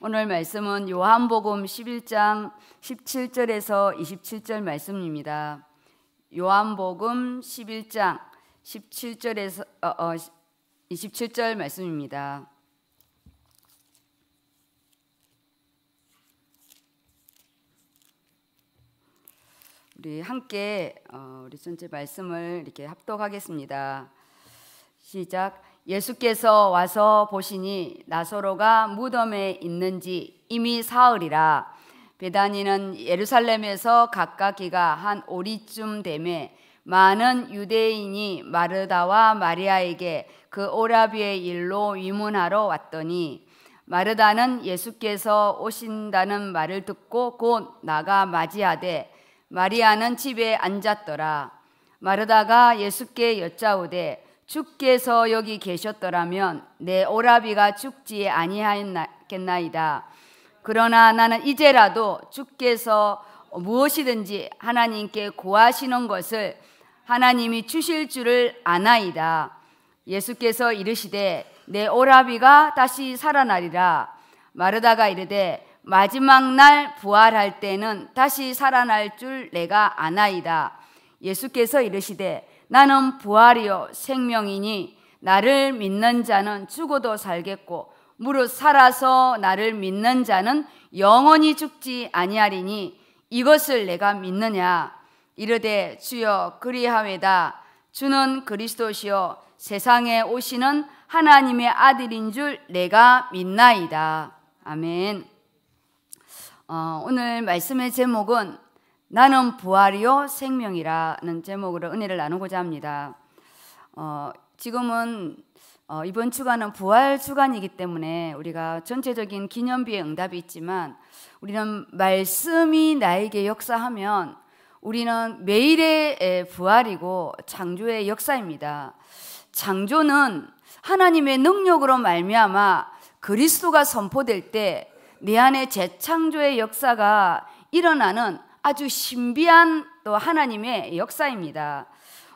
오늘 말씀은 요한복음 11장 17절에서 27절 말씀입니다. 요한복음 11장 17절에서 어, 어, 27절 말씀입니다. 우리 함께 어, 우리 전체 말씀을 이렇게 합독하겠습니다. 시작. 예수께서 와서 보시니 나사로가 무덤에 있는지 이미 사흘이라 베다니는 예루살렘에서 가까기가 한 오리쯤 되매 많은 유대인이 마르다와 마리아에게 그 오라비의 일로 위문하러 왔더니 마르다는 예수께서 오신다는 말을 듣고 곧 나가 맞이하되 마리아는 집에 앉았더라 마르다가 예수께 여짜오되 주께서 여기 계셨더라면 내 오라비가 죽지 아니하였겠나이다. 그러나 나는 이제라도 주께서 무엇이든지 하나님께 구하시는 것을 하나님이 주실 줄을 아나이다. 예수께서 이르시되 내 오라비가 다시 살아나리라. 마르다가 이르되 마지막 날 부활할 때는 다시 살아날 줄 내가 아나이다. 예수께서 이르시되 나는 부활이요 생명이니 나를 믿는 자는 죽어도 살겠고 무릇 살아서 나를 믿는 자는 영원히 죽지 아니하리니 이것을 내가 믿느냐 이르되 주여 그리하외다 주는 그리스도시요 세상에 오시는 하나님의 아들인 줄 내가 믿나이다 아멘 어, 오늘 말씀의 제목은 나는 부활이요 생명이라는 제목으로 은혜를 나누고자 합니다. 어, 지금은 어, 이번 주간은 부활 주간이기 때문에 우리가 전체적인 기념비의 응답이 있지만 우리는 말씀이 나에게 역사하면 우리는 매일의 부활이고 창조의 역사입니다. 창조는 하나님의 능력으로 말미암아 그리스도가 선포될 때 내 안에 재창조의 역사가 일어나는 아주 신비한 또 하나님의 역사입니다.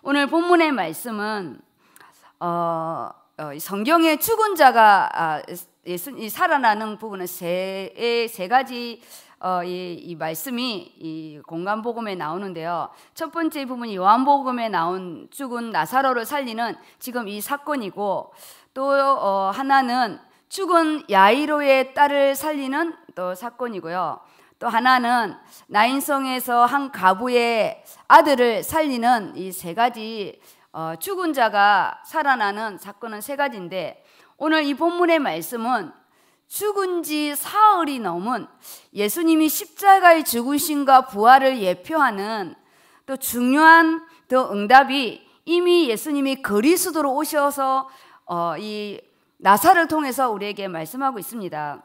오늘 본문의 말씀은 어, 어 성경의 죽은 자가 아, 이 살아나는 부분은 세세 가지 어, 이, 이, 말씀이 이 공간 복음에 나오는데요. 첫 번째 부분이 요한 복음에 나온 죽은 나사로를 살리는 지금 이 사건이고 또 어, 하나는 죽은 야이로의 딸을 살리는 또 사건이고요. 또 하나는 나인성에서 한 가부의 아들을 살리는 이 세 가지 어, 죽은 자가 살아나는 사건은 세 가지인데 오늘 이 본문의 말씀은 죽은 지 사흘이 넘은 예수님이 십자가의 죽으신과 부활을 예표하는 또 중요한 또 응답이 이미 예수님이 그리스도로 오셔서 어, 이 나사를 통해서 우리에게 말씀하고 있습니다.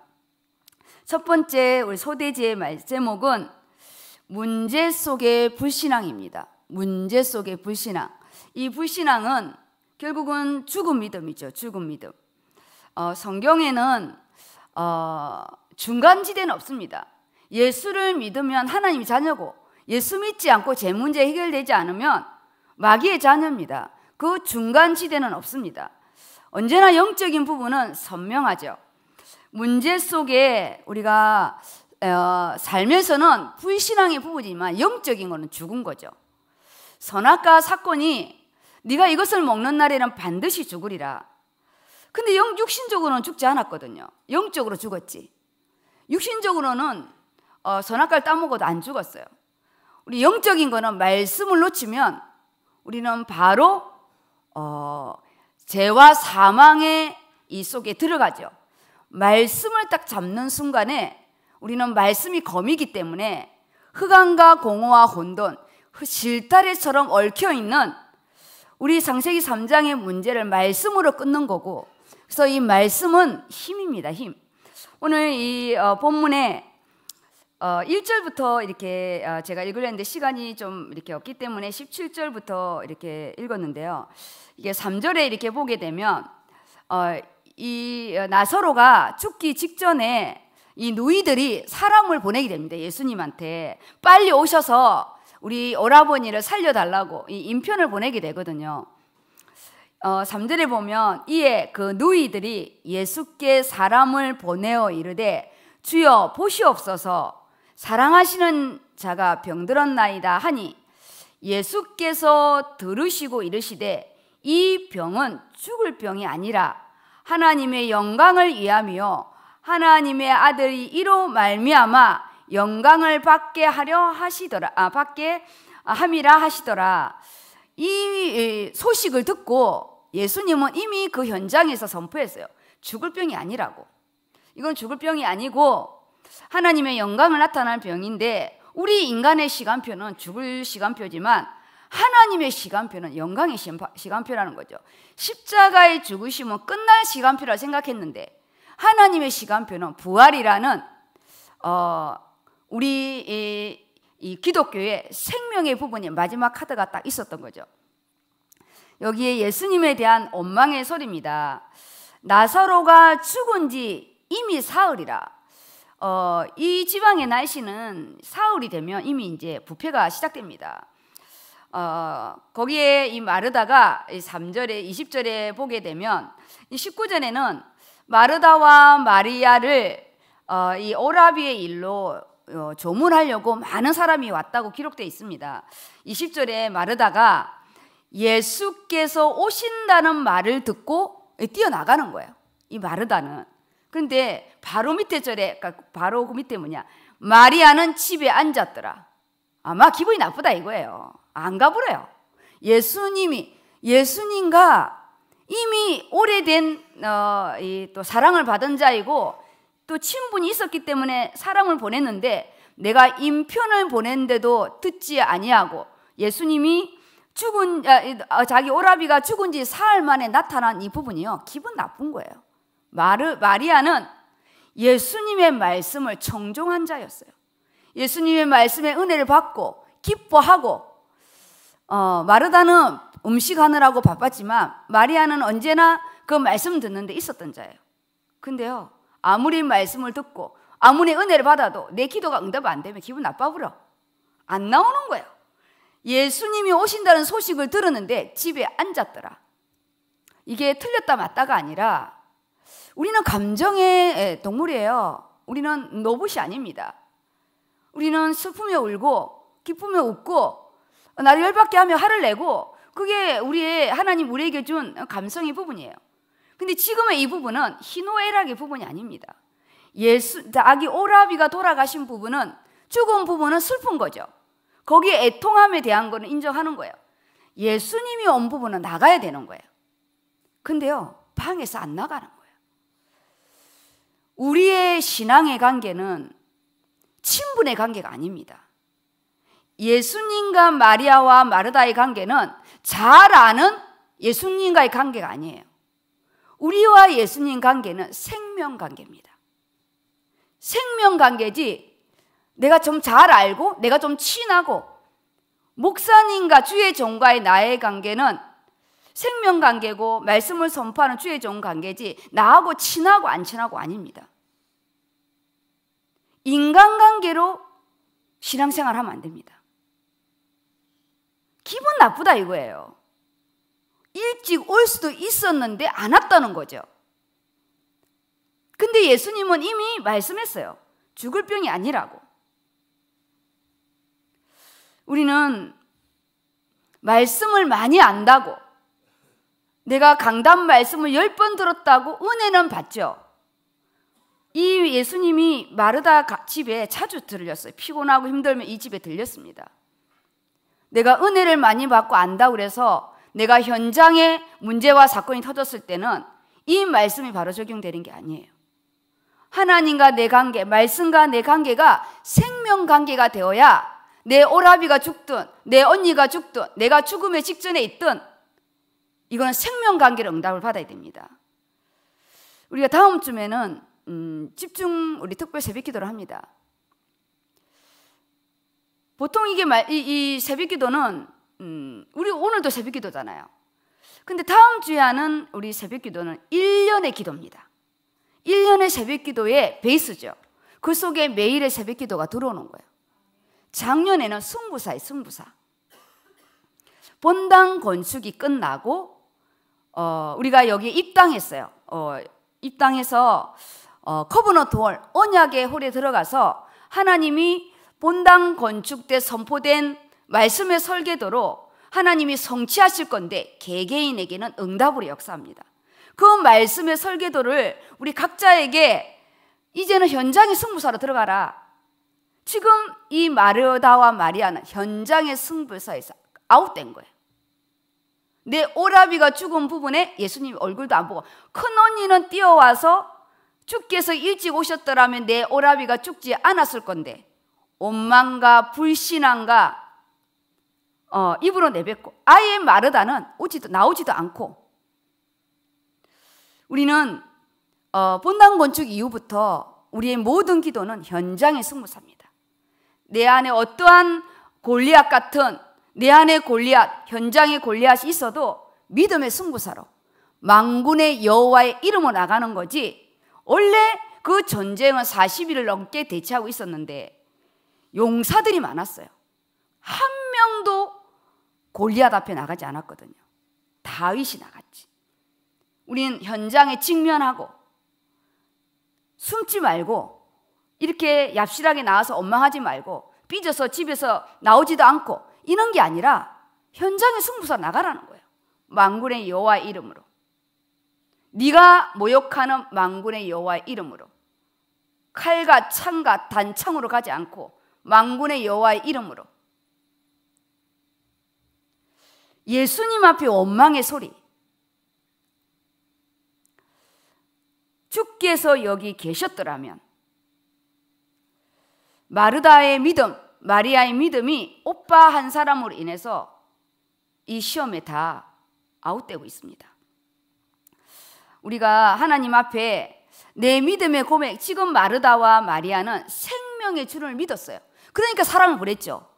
첫 번째 우리 소대지의 말 제목은 문제 속의 불신앙입니다. 문제 속의 불신앙. 이 불신앙은 결국은 죽은 믿음이죠. 죽은 믿음. 어, 성경에는 어, 중간지대는 없습니다. 예수를 믿으면 하나님 자녀고 예수 믿지 않고 제 문제 해결되지 않으면 마귀의 자녀입니다. 그 중간지대는 없습니다. 언제나 영적인 부분은 선명하죠. 문제 속에 우리가 어, 살면서는 불신앙의 부분이지만 영적인 거는 죽은 거죠. 선악과 사건이 네가 이것을 먹는 날에는 반드시 죽으리라. 근데 영, 육신적으로는 죽지 않았거든요. 영적으로 죽었지. 육신적으로는 어, 선악과를 따먹어도 안 죽었어요. 우리 영적인 거는 말씀을 놓치면 우리는 바로 어, 죄와 사망의 이 속에 들어가죠. 말씀을 딱 잡는 순간에 우리는 말씀이 검이기 때문에 흑암과 공허와 혼돈, 질타래처럼 얽혀 있는 우리 상세기 3장의 문제를 말씀으로 끊는 거고 그래서 이 말씀은 힘입니다, 힘. 오늘 이 어, 본문에 어, 1절부터 이렇게 어, 제가 읽으려는데 시간이 좀 이렇게 없기 때문에 17절부터 이렇게 읽었는데요. 이게 3절에 이렇게 보게 되면 어, 이 어, 나서로가 죽기 직전에 이 누이들이 사람을 보내게 됩니다. 예수님한테 빨리 오셔서 우리 오라버니를 살려달라고 이 인편을 보내게 되거든요. 어, 3절에 보면 이에 그 누이들이 예수께 사람을 보내어 이르되 주여 보시옵소서 사랑하시는 자가 병들었나이다 하니 예수께서 들으시고 이르시되 이 병은 죽을 병이 아니라 하나님의 영광을 위하며 하나님의 아들이 이로 말미암아 영광을 받게 하려 하시더라 아 받게 함이라 하시더라 이 소식을 듣고 예수님은 이미 그 현장에서 선포했어요 죽을 병이 아니라고 이건 죽을 병이 아니고 하나님의 영광을 나타낼 병인데 우리 인간의 시간표는 죽을 시간표지만 하나님의 시간표는 영광의 시간표라는 거죠. 십자가의 죽으심은 끝날 시간표라 생각했는데 하나님의 시간표는 부활이라는 어, 우리 이, 이 기독교의 생명의 부분이 마지막 카드가 딱 있었던 거죠. 여기에 예수님에 대한 원망의 소리입니다. 나사로가 죽은 지 이미 사흘이라. 어, 이 지방의 날씨는 사흘이 되면 이미 이제 부패가 시작됩니다. 어, 거기에 이 마르다가 3절에 20절에 보게 되면 이 19절에는 마르다와 마리아를 어, 이 오라비의 일로 어, 조문하려고 많은 사람이 왔다고 기록되어 있습니다. 20절에 마르다가 예수께서 오신다는 말을 듣고 뛰어나가는 거예요. 이 마르다는. 근데 바로 밑에 절에, 그러니까 바로 그 밑에 뭐냐. 마리아는 집에 앉았더라. 아마 기분이 나쁘다 이거예요. 안 가버려요. 예수님이 예수님과 이미 오래된 어, 또 사랑을 받은 자이고 또 친분이 있었기 때문에 사람을 보냈는데 내가 인편을 보낸데도 듣지 아니하고 예수님이 죽은 아, 어, 자기 오라비가 죽은 지 사흘 만에 나타난 이 부분이요 기분 나쁜 거예요. 마르, 마리아는 예수님의 말씀을 청종한 자였어요. 예수님의 말씀에 은혜를 받고 기뻐하고 어, 마르다는 음식하느라고 바빴지만 마리아는 언제나 그 말씀 듣는데 있었던 자예요. 근데요, 아무리 말씀을 듣고 아무리 은혜를 받아도 내 기도가 응답 안 되면 기분 나빠버려. 안 나오는 거예요. 예수님이 오신다는 소식을 들었는데 집에 앉았더라. 이게 틀렸다 맞다가 아니라 우리는 감정의 예, 동물이에요. 우리는 노봇이 아닙니다. 우리는 슬픔에 울고 기쁨에 웃고 나를 열받게 하며 화를 내고 그게 우리의 하나님 우리에게 준 감성의 부분이에요. 근데 지금의 이 부분은 희노애락의 부분이 아닙니다. 예수 아기 오라비가 돌아가신 부분은 죽은 부분은 슬픈 거죠. 거기에 애통함에 대한 거는 인정하는 거예요. 예수님이 온 부분은 나가야 되는 거예요. 근데요 방에서 안 나가는 거예요. 우리의 신앙의 관계는 친분의 관계가 아닙니다. 예수님과 마리아와 마르다의 관계는 잘 아는 예수님과의 관계가 아니에요. 우리와 예수님 관계는 생명 관계입니다. 생명 관계지 내가 좀 잘 알고 내가 좀 친하고 목사님과 주의 종과의 나의 관계는 생명 관계고 말씀을 선포하는 주의 종 관계지 나하고 친하고 안 친하고 아닙니다. 인간관계로 신앙생활 하면 안 됩니다. 기분 나쁘다 이거예요. 일찍 올 수도 있었는데 안 왔다는 거죠. 근데 예수님은 이미 말씀했어요. 죽을 병이 아니라고. 우리는 말씀을 많이 안다고 내가 강단 말씀을 열 번 들었다고 은혜는 받죠. 이 예수님이 마르다 집에 자주 들렸어요. 피곤하고 힘들면 이 집에 들렸습니다. 내가 은혜를 많이 받고 안다 그래서 내가 현장에 문제와 사건이 터졌을 때는 이 말씀이 바로 적용되는 게 아니에요. 하나님과 내 관계, 말씀과 내 관계가 생명 관계가 되어야 내 오라비가 죽든, 내 언니가 죽든, 내가 죽음의 직전에 있든, 이건 생명 관계로 응답을 받아야 됩니다. 우리가 다음 주에는, 음, 집중, 우리 특별 새벽 기도를 합니다. 보통 이게 말, 이, 이 새벽 기도는 음, 우리 오늘도 새벽 기도잖아요. 근데 다음 주에 하는 우리 새벽 기도는 1년의 기도입니다. 1년의 새벽 기도의 베이스죠. 그 속에 매일의 새벽 기도가 들어오는 거예요. 작년에는 승부사의 승부사. 본당 건축이 끝나고, 어, 우리가 여기 입당했어요. 어, 입당해서, 어, 커브너 돌, 언약의 홀에 들어가서 하나님이 본당 건축 때 선포된 말씀의 설계도로 하나님이 성취하실 건데 개개인에게는 응답으로 역사합니다. 그 말씀의 설계도를 우리 각자에게 이제는 현장의 승부사로 들어가라. 지금 이 마르다와 마리아는 현장의 승부사에서 아웃된 거예요. 내 오라비가 죽은 부분에 예수님 얼굴도 안 보고 큰 언니는 뛰어와서 주께서 일찍 오셨더라면 내 오라비가 죽지 않았을 건데 원망과 불신앙과 어, 입으로 내뱉고 아예 마르다는 오지도 나오지도 않고 우리는 어, 본당 건축 이후부터 우리의 모든 기도는 현장의 승부사입니다. 내 안에 어떠한 골리앗 같은 내 안에 골리앗, 현장의 골리앗이 있어도 믿음의 승부사로 망군의 여호와의 이름으로 나가는 거지 원래 그 전쟁은 40일을 넘게 대치하고 있었는데 용사들이 많았어요. 한 명도 골리앗 앞에 나가지 않았거든요. 다윗이 나갔지. 우리는 현장에 직면하고 숨지 말고 이렇게 얍실하게 나와서 원망하지 말고 삐져서 집에서 나오지도 않고 이런 게 아니라 현장에 승부사 나가라는 거예요. 망군의 여호와 이름으로. 네가 모욕하는 망군의 여호와 이름으로. 칼과 창과 단창으로 가지 않고 왕군의 여호와의 이름으로 예수님 앞에 원망의 소리 주께서 여기 계셨더라면 마르다의 믿음, 마리아의 믿음이 오빠 한 사람으로 인해서 이 시험에 다 아웃되고 있습니다. 우리가 하나님 앞에 내 믿음의 고백, 지금 마르다와 마리아는 생명의 주를 믿었어요. 그러니까 사람을 보냈죠.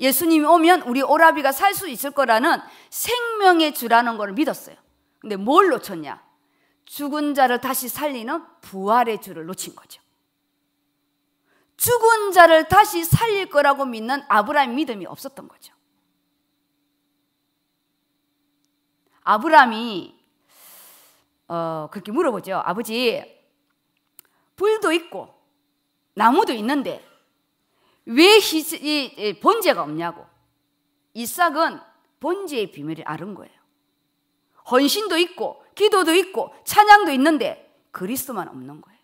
예수님이 오면 우리 오라비가 살 수 있을 거라는 생명의 주라는 걸 믿었어요. 근데 뭘 놓쳤냐? 죽은 자를 다시 살리는 부활의 주를 놓친 거죠. 죽은 자를 다시 살릴 거라고 믿는 아브라함 믿음이 없었던 거죠. 아브라함이 어, 그렇게 물어보죠. 아버지, 불도 있고 나무도 있는데 왜희 이, 이, 제가 없냐고. 이삭은 본제의 비밀을 아는 거예요. 헌신도 있고 기도도 있고 찬양도 있는데 그리스도만 없는 거예요.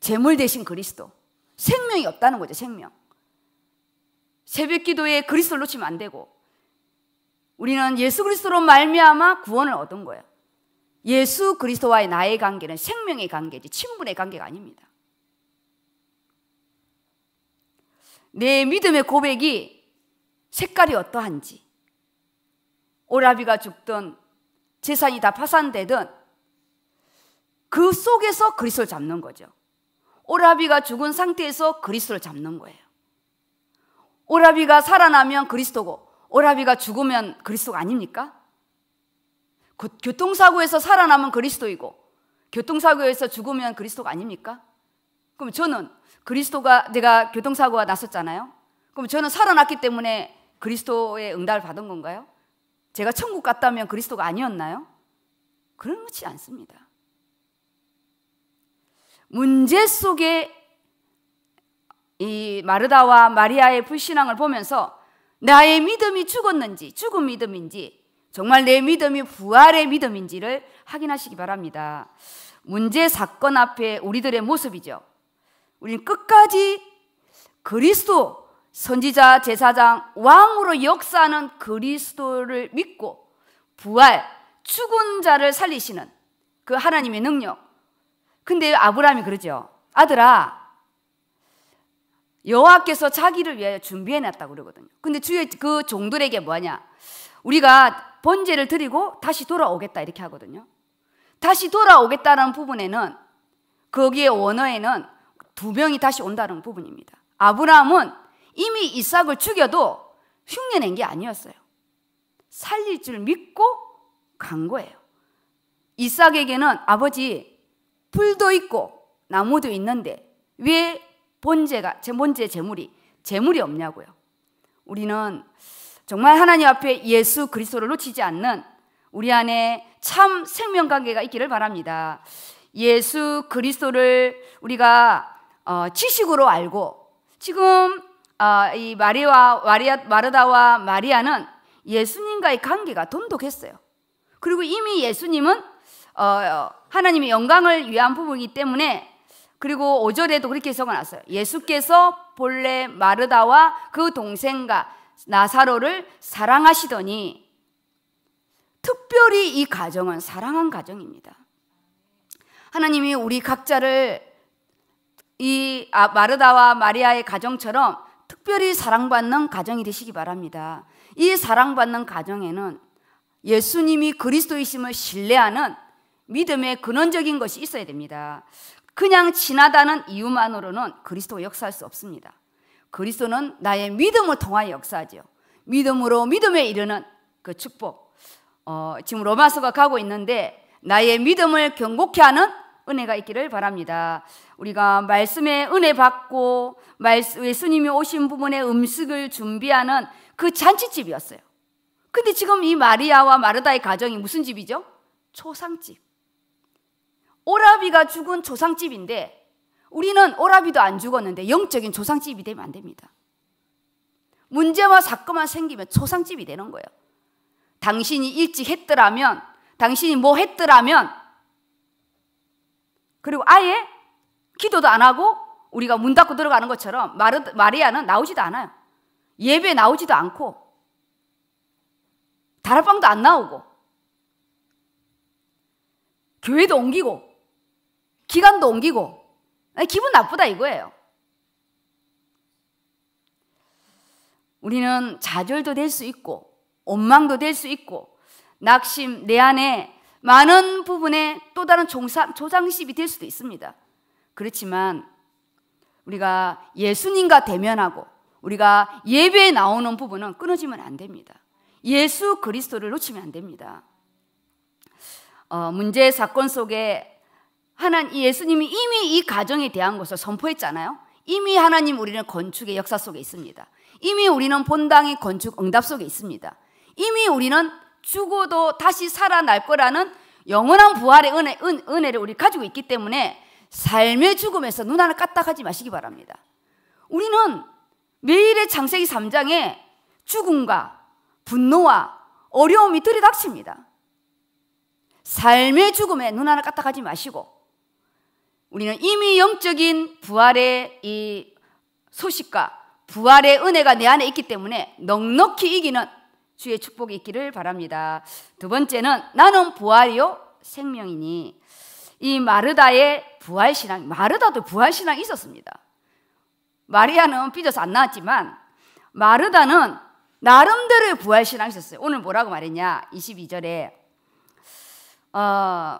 재물 대신 그리스도. 생명이 없다는 거죠, 생명. 새벽 기도에 그리스도를 놓치면 안 되고 우리는 예수 그리스도로 말미암아 구원을 얻은 거예요. 예수 그리스도와의 나의 관계는 생명의 관계지 친분의 관계가 아닙니다. 내 믿음의 고백이 색깔이 어떠한지 오라비가 죽든 재산이 다 파산되든 그 속에서 그리스도를 잡는 거죠. 오라비가 죽은 상태에서 그리스도를 잡는 거예요. 오라비가 살아나면 그리스도고 오라비가 죽으면 그리스도가 아닙니까? 그 교통사고에서 살아나면 그리스도이고 교통사고에서 죽으면 그리스도가 아닙니까? 그럼 저는 그리스도가 내가 교통사고가 났었잖아요. 그럼 저는 살아났기 때문에 그리스도의 응답을 받은 건가요? 제가 천국 갔다면 그리스도가 아니었나요? 그렇지 않습니다. 문제 속에 이 마르다와 마리아의 불신앙을 보면서 나의 믿음이 죽었는지 죽은 믿음인지 정말 내 믿음이 부활의 믿음인지를 확인하시기 바랍니다. 문제 사건 앞에 우리들의 모습이죠. 우리는 끝까지 그리스도 선지자 제사장 왕으로 역사하는 그리스도를 믿고 부활 죽은 자를 살리시는 그 하나님의 능력. 근데 아브라함이 그러죠. 아들아 여호와께서 자기를 위하여 준비해 놨다고 그러거든요. 근데 주의 그 종들에게 뭐냐 우리가 번제를 드리고 다시 돌아오겠다 이렇게 하거든요. 다시 돌아오겠다는 부분에는 거기에 원어에는 두 명이 다시 온다는 부분입니다. 아브라함은 이미 이삭을 죽여도 흉내낸 게 아니었어요. 살릴 줄 믿고 간 거예요. 이삭에게는 아버지 풀도 있고 나무도 있는데 왜 본제가 제 본제 재물이 재물이 없냐고요. 우리는 정말 하나님 앞에 예수 그리스도를 놓치지 않는 우리 안에 참 생명 관계가 있기를 바랍니다. 예수 그리스도를 우리가 어, 지식으로 알고 지금 어, 이 마리와 마리아 마르다와 마리아는 예수님과의 관계가 돈독했어요. 그리고 이미 예수님은 어, 하나님의 영광을 위한 부분이기 때문에 그리고 오절에도 그렇게 적어놨어요. 예수께서 본래 마르다와 그 동생과 나사로를 사랑하시더니 특별히 이 가정은 사랑한 가정입니다. 하나님이 우리 각자를 이 아, 마르다와 마리아의 가정처럼 특별히 사랑받는 가정이 되시기 바랍니다. 이 사랑받는 가정에는 예수님이 그리스도이심을 신뢰하는 믿음의 근원적인 것이 있어야 됩니다. 그냥 지나다는 이유만으로는 그리스도가 역사할 수 없습니다. 그리스도는 나의 믿음을 통하여 역사하지 믿음으로 믿음에 이르는 그 축복. 어, 지금 로마서가 가고 있는데 나의 믿음을 경고케 하는 은혜가 있기를 바랍니다. 우리가 말씀에 은혜 받고 예수님이 오신 부분에 음식을 준비하는 그 잔치집이었어요. 근데 지금 이 마리아와 마르다의 가정이 무슨 집이죠? 초상집. 오라비가 죽은 초상집인데 우리는 오라비도 안 죽었는데 영적인 초상집이 되면 안 됩니다. 문제와 사건만 생기면 초상집이 되는 거예요. 당신이 일찍 했더라면, 당신이 뭐 했더라면 그리고 아예 기도도 안 하고 우리가 문 닫고 들어가는 것처럼 마리아는 나오지도 않아요. 예배에 나오지도 않고 다락방도 안 나오고 교회도 옮기고 기간도 옮기고 기분 나쁘다 이거예요. 우리는 좌절도 될 수 있고 원망도 될 수 있고 낙심 내 안에 많은 부분에 또 다른 종사, 조상십이될 수도 있습니다. 그렇지만 우리가 예수님과 대면하고 우리가 예배에 나오는 부분은 끊어지면 안 됩니다. 예수 그리스도를 놓치면 안 됩니다. 어, 문제 사건 속에 하나님 예수님이 이미 이 가정에 대한 것을 선포했잖아요. 이미 하나님 우리는 건축의 역사 속에 있습니다. 이미 우리는 본당의 건축 응답 속에 있습니다. 이미 우리는 죽어도 다시 살아날 거라는 영원한 부활의 은혜, 은, 은혜를 우리 가지고 있기 때문에 삶의 죽음에서 눈 하나 까딱하지 마시기 바랍니다. 우리는 매일의 창세기 3장에 죽음과 분노와 어려움이 들이닥칩니다. 삶의 죽음에 눈 하나 까딱하지 마시고 우리는 이미 영적인 부활의 이 소식과 부활의 은혜가 내 안에 있기 때문에 넉넉히 이기는 주의 축복이 있기를 바랍니다. 두 번째는 나는 부활이요 생명이니 이 마르다의 부활 신앙, 마르다도 부활 신앙 있었습니다. 마리아는 삐져서 안 나왔지만 마르다는 나름대로의 부활 신앙이 있었어요. 오늘 뭐라고 말했냐? 22절에 어,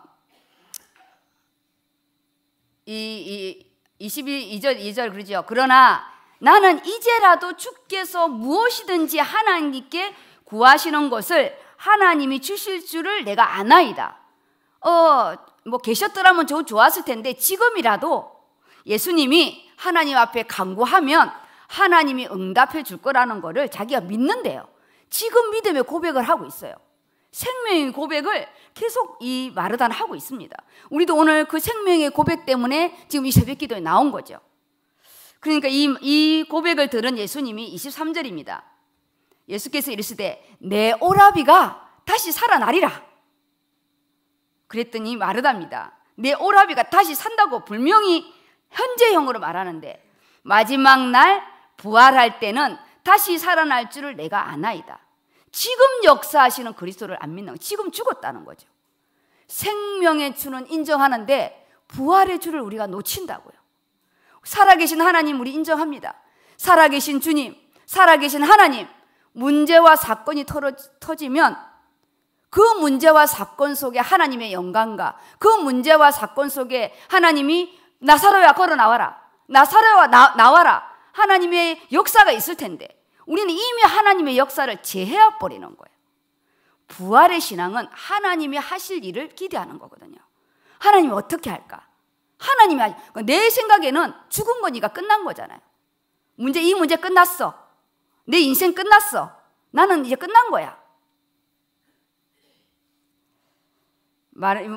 이, 이 22절 2절 그러죠. 그러나 나는 이제라도 주께서 무엇이든지 하나님께 구하시는 것을 하나님이 주실 줄을 내가 아나이다. 어, 뭐 계셨더라면 저 좋았을 텐데 지금이라도 예수님이 하나님 앞에 간구하면 하나님이 응답해 줄 거라는 거를 자기가 믿는데요. 지금 믿음의 고백을 하고 있어요. 생명의 고백을 계속 이 마르단 하고 있습니다. 우리도 오늘 그 생명의 고백 때문에 지금 이 새벽 기도에 나온 거죠. 그러니까 이, 이 고백을 들은 예수님이 23절입니다. 예수께서 이르시되 내 오라비가 다시 살아나리라. 그랬더니 마르답니다. 내 오라비가 다시 산다고 불명히 현재형으로 말하는데 마지막 날 부활할 때는 다시 살아날 줄을 내가 아나이다. 지금 역사하시는 그리스도를 안 믿는 거. 지금 죽었다는 거죠. 생명의 주는 인정하는데 부활의 주를 우리가 놓친다고요. 살아계신 하나님 우리 인정합니다. 살아계신 주님, 살아계신 하나님 문제와 사건이 터지면 그 문제와 사건 속에 하나님의 영광과 그 문제와 사건 속에 하나님이 나사로야 걸어 나와라. 나사로야 나, 나와라. 하나님의 역사가 있을 텐데 우리는 이미 하나님의 역사를 제해해 버리는 거예요. 부활의 신앙은 하나님이 하실 일을 기대하는 거거든요. 하나님이 어떻게 할까? 하나님이 내 생각에는 죽은 거니까 끝난 거잖아요. 문제 이 문제 끝났어. 내 인생 끝났어. 나는 이제 끝난 거야.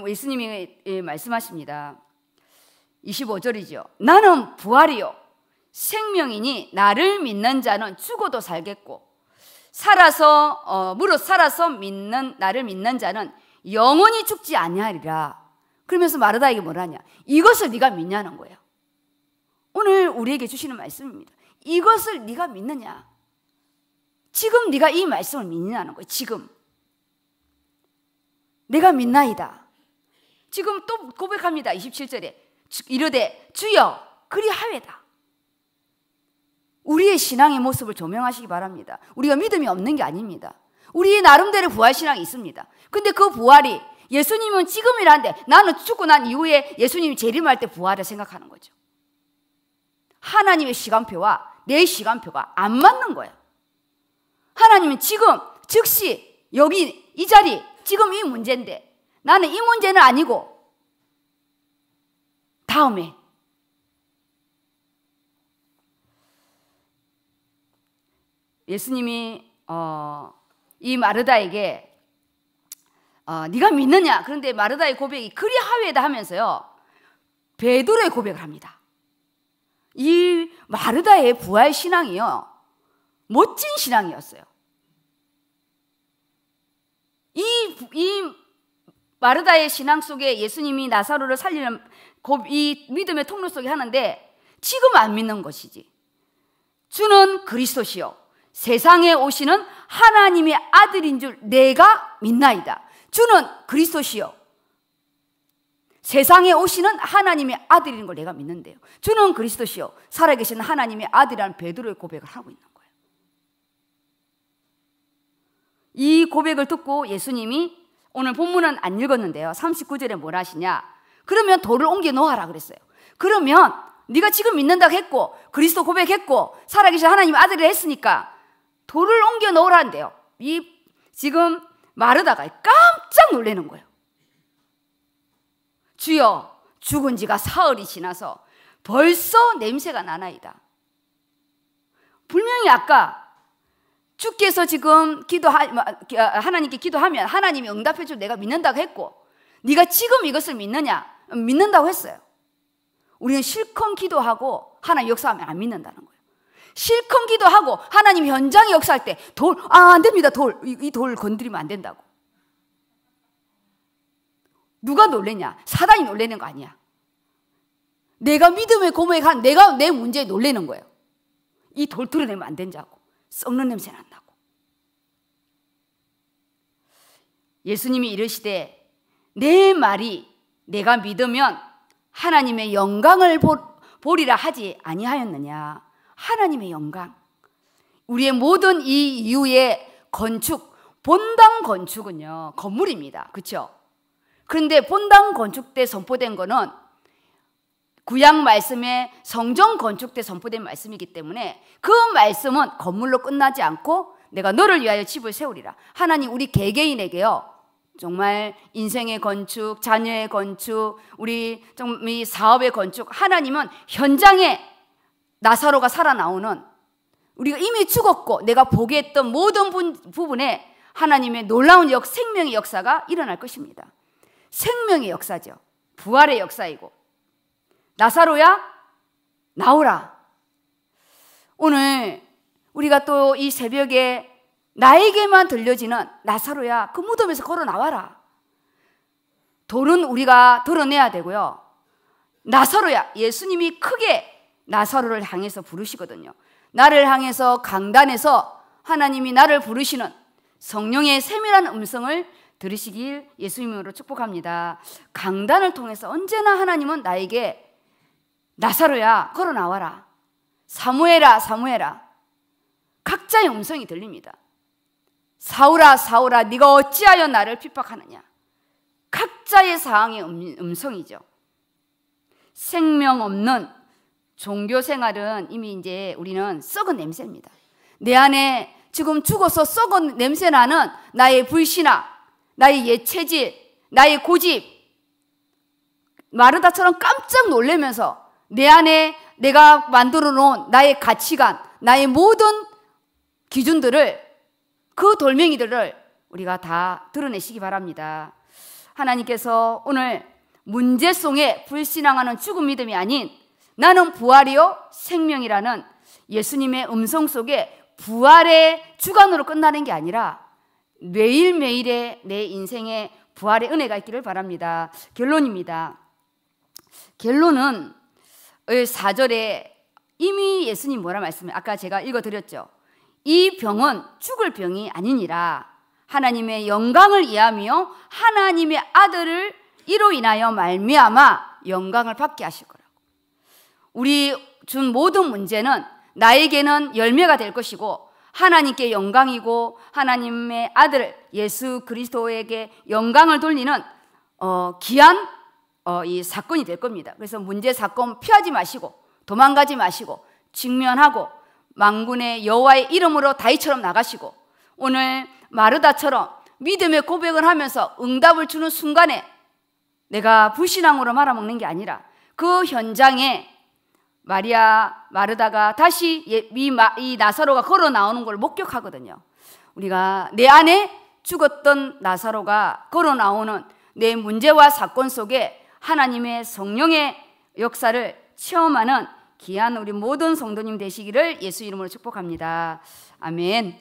예수님이 말씀하십니다. 25절이죠. 나는 부활이요. 생명이니 나를 믿는 자는 죽어도 살겠고, 살아서, 어, 무릇 살아서 믿는, 나를 믿는 자는 영원히 죽지 아니하리라. 그러면서 마르다에게 뭘하냐 이것을 네가 믿냐는 거예요. 오늘 우리에게 주시는 말씀입니다. 이것을 네가 믿느냐? 지금 네가 이 말씀을 믿느냐는 거예요. 지금. 내가 믿나이다. 지금 또 고백합니다. 27절에 이르되 주여 그리하외다. 우리의 신앙의 모습을 조명하시기 바랍니다. 우리가 믿음이 없는 게 아닙니다. 우리 나름대로 부활 신앙이 있습니다. 근데 그 부활이 예수님은 지금이라는데 나는 죽고 난 이후에 예수님이 재림할 때 부활을 생각하는 거죠. 하나님의 시간표와 내 시간표가 안 맞는 거야. 하나님은 지금 즉시 여기 이 자리 지금 이 문제인데 나는 이 문제는 아니고 다음에 예수님이 어, 이 마르다에게 어, 네가 믿느냐? 그런데 마르다의 고백이 그리 하에다 하면서요 베드로의 고백을 합니다. 이 마르다의 부활 신앙이요 멋진 신앙이었어요. 이, 이 마르다의 신앙 속에 예수님이 나사로를 살리는 이 믿음의 통로 속에 하는데 지금 안 믿는 것이지. 주는 그리스도시요. 세상에 오시는 하나님의 아들인 줄 내가 믿나이다. 주는 그리스도시요. 세상에 오시는 하나님의 아들인 걸 내가 믿는데요. 주는 그리스도시요. 살아계신 하나님의 아들이라는 베드로의 고백을 하고 있는 거예요. 이 고백을 듣고 예수님이 오늘 본문은 안 읽었는데요. 39절에 뭘 하시냐? 그러면 돌을 옮겨 놓아라 그랬어요. 그러면 네가 지금 믿는다고 했고 그리스도 고백했고 살아계신 하나님 아들을 했으니까 돌을 옮겨 놓으라는데요. 이 지금 마르다가 깜짝 놀라는 거예요. 주여 죽은 지가 사흘이 지나서 벌써 냄새가 나나이다. 분명히 아까 주께서 지금 기도하 뭐, 어, 나님께 기도하면 하나님이 응답해 줄 내가 믿는다고 했고 네가 지금 이것을 믿느냐? 믿는다고 했어요. 우리는 실컷 기도하고 하나님 역사하면 안 믿는다는 거예요. 실컷 기도하고 하나님 현장에 역사할 때 돌, 아, 안 됩니다. 돌, 이 돌 건드리면 안 된다고. 누가 놀래냐? 사단이 놀래는 거 아니야. 내가 믿음의 고모에 간 내가 내 문제에 놀래는 거예요. 이돌 뚫어내면 안 된다고. 썩는 냄새 난다. 예수님이 이르시되 내 말이 내가 믿으면 하나님의 영광을 보리라 하지 아니하였느냐. 하나님의 영광. 우리의 모든 이 이유의 건축, 본당 건축은요, 건물입니다. 그렇죠? 그런데 본당 건축 때 선포된 거는 구약 말씀의 성전 건축 때 선포된 말씀이기 때문에 그 말씀은 건물로 끝나지 않고 내가 너를 위하여 집을 세우리라. 하나님 우리 개개인에게요. 정말 인생의 건축, 자녀의 건축, 우리 좀 이 사업의 건축, 하나님은 현장에 나사로가 살아나오는 우리가 이미 죽었고 내가 보게했던 모든 부분에 하나님의 놀라운 역, 생명의 역사가 일어날 것입니다. 생명의 역사죠. 부활의 역사이고. 나사로야, 나오라. 오늘 우리가 또 이 새벽에 나에게만 들려지는 나사로야 그 무덤에서 걸어 나와라. 돈은 우리가 드러내야 되고요. 나사로야 예수님이 크게 나사로를 향해서 부르시거든요. 나를 향해서 강단에서 하나님이 나를 부르시는 성령의 세밀한 음성을 들으시길 예수님으로 축복합니다. 강단을 통해서 언제나 하나님은 나에게 나사로야 걸어 나와라. 사무엘아 사무엘아 각자의 음성이 들립니다. 사울아 사울아 네가 어찌하여 나를 핍박하느냐 각자의 사항의 음, 성이죠 생명 없는 종교 생활은 이미 이제 우리는 썩은 냄새입니다 내 안에 지금 죽어서 썩은 냄새나는 나의 불신아 나의 예체질 나의 고집 마르다처럼 깜짝 놀래면서 내 안에 내가 만들어 놓은 나의 가치관 나의 모든 기준들을 그 돌멩이들을 우리가 다 드러내시기 바랍니다. 하나님께서 오늘 문제송에 불신앙하는 죽음 믿음이 아닌 나는 부활이요 생명이라는 예수님의 음성 속에 부활의 주관으로 끝나는 게 아니라 매일매일의 내 인생에 부활의 은혜가 있기를 바랍니다. 결론입니다. 결론은 4절에 이미 예수님 뭐라 말씀해 아까 제가 읽어드렸죠. 이 병은 죽을 병이 아니니라 하나님의 영광을 이하며 하나님의 아들을 이로 인하여 말미암아 영광을 받게 하실 거라고. 우리 준 모든 문제는 나에게는 열매가 될 것이고 하나님께 영광이고 하나님의 아들 예수 그리스도에게 영광을 돌리는 어, 귀한 어, 이 사건이 될 겁니다. 그래서 문제 사건 피하지 마시고 도망가지 마시고 직면하고 망군의 여호와의 이름으로 다이처럼 나가시고 오늘 마르다처럼 믿음의 고백을 하면서 응답을 주는 순간에 내가 불신앙으로 말아먹는 게 아니라 그 현장에 마리아 마르다가 다시 예, 이 나사로가 걸어 나오는 걸 목격하거든요. 우리가 내 안에 죽었던 나사로가 걸어 나오는 내 문제와 사건 속에 하나님의 성령의 역사를 체험하는 귀한 우리 모든 성도님 되시기를 예수 이름으로 축복합니다. 아멘.